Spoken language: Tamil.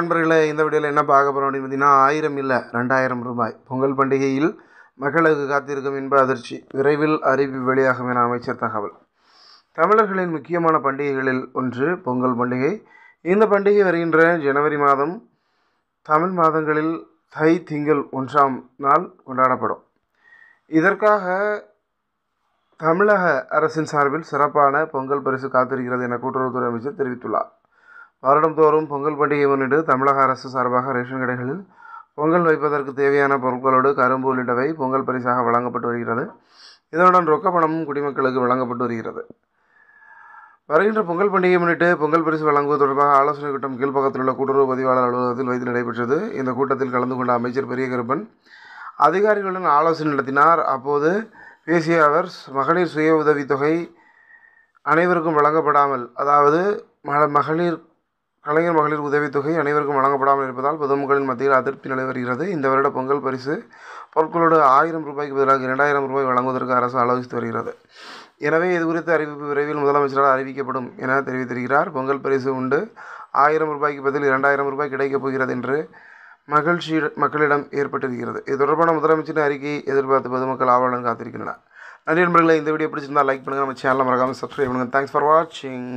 நண்பர்களே இந்த வீடியோவில் என்ன பார்க்க போகிறோம் அப்படின்னு பார்த்தீங்கன்னா ஆயிரம் இல்லை ரெண்டாயிரம் ரூபாய் பொங்கல் பண்டிகையில் மக்களுக்கு காத்திருக்கும் இன்ப அதிர்ச்சி விரைவில் அறிவி வெளியாகும் என அமைச்சர் தகவல் தமிழர்களின் முக்கியமான பண்டிகைகளில் ஒன்று பொங்கல் பண்டிகை இந்த பண்டிகை வருகின்ற ஜனவரி மாதம் தமிழ் மாதங்களில் தை திங்கள் ஒன்றாம் நாள் கொண்டாடப்படும் இதற்காக தமிழக அரசின் சார்பில் சிறப்பான பொங்கல் பரிசு காத்திருக்கிறது என கூட்டுறவுத்துறை அமைச்சர் தெரிவித்துள்ளார் வருடந்தோறும் பொங்கல் பண்டிகை முன்னிட்டு தமிழக அரசு சார்பாக ரேஷன் கடைகளில் பொங்கல் வைப்பதற்கு தேவையான பொருட்களோடு கரும்பு உள்ளிட்டவை பொங்கல் பரிசாக வழங்கப்பட்டு வருகிறது இதனுடன் ரொக்க பணமும் குடிமக்களுக்கு வழங்கப்பட்டு வருகிறது வருகின்ற பொங்கல் பண்டிகை முன்னிட்டு பொங்கல் பரிசு வழங்குவது தொடர்பாக ஆலோசனைக் கூட்டம் கீழ்ப்பக்கத்தில் உள்ள கூட்டுறவு பதிவாளர் அலுவலகத்தில் வைத்து நடைபெற்றது இந்த கூட்டத்தில் கலந்து கொண்ட அமைச்சர் பெரிய கருப்பன் அதிகாரிகளுடன் ஆலோசனை நடத்தினார் அப்போது பேசிய அவர் மகளிர் சுய உதவித்தொகை அனைவருக்கும் வழங்கப்படாமல் அதாவது மகளிர் கலைஞர் மகளிர் உதவித்தொகை அனைவருக்கும் வழங்கப்படாமல் இருப்பதால் பொதுமக்களின் மத்தியில் அதிருப்தி நிலை வருகிறது இந்த வருட பொங்கல் பரிசு பொருட்களோடு ஆயிரம் ரூபாய்க்கு பதிலாக இரண்டாயிரம் ரூபாய் வழங்குவதற்கு அரசு ஆலோசித்து வருகிறது எனவே இது குறித்த அறிவிப்பு விரைவில் முதலமைச்சரால் அறிவிக்கப்படும் என தெரிவித்திருக்கிறார் பொங்கல் பரிசு உண்டு ஆயிரம் ரூபாய்க்கு பதில் இரண்டாயிரம் ரூபாய் கிடைக்கப் போகிறது என்று மகிழ்ச்சி மக்களிடம் ஏற்பட்டிருக்கிறது இது தொடர்பான முதலமைச்சரின் அறிக்கையை எதிர்பார்த்து பொதுமக்கள் ஆவலுடன் காத்திருக்கின்றனர் நன்றி நண்பர்களை இந்த வீடியோ பிடிச்சிருந்தால் லைக் பண்ணுங்கள் நம்ம சேனலில் மறக்காமல் சப்ஸ்கிரைப் பண்ணுங்கள் தேங்க்ஸ் ஃபார் வாட்சிங்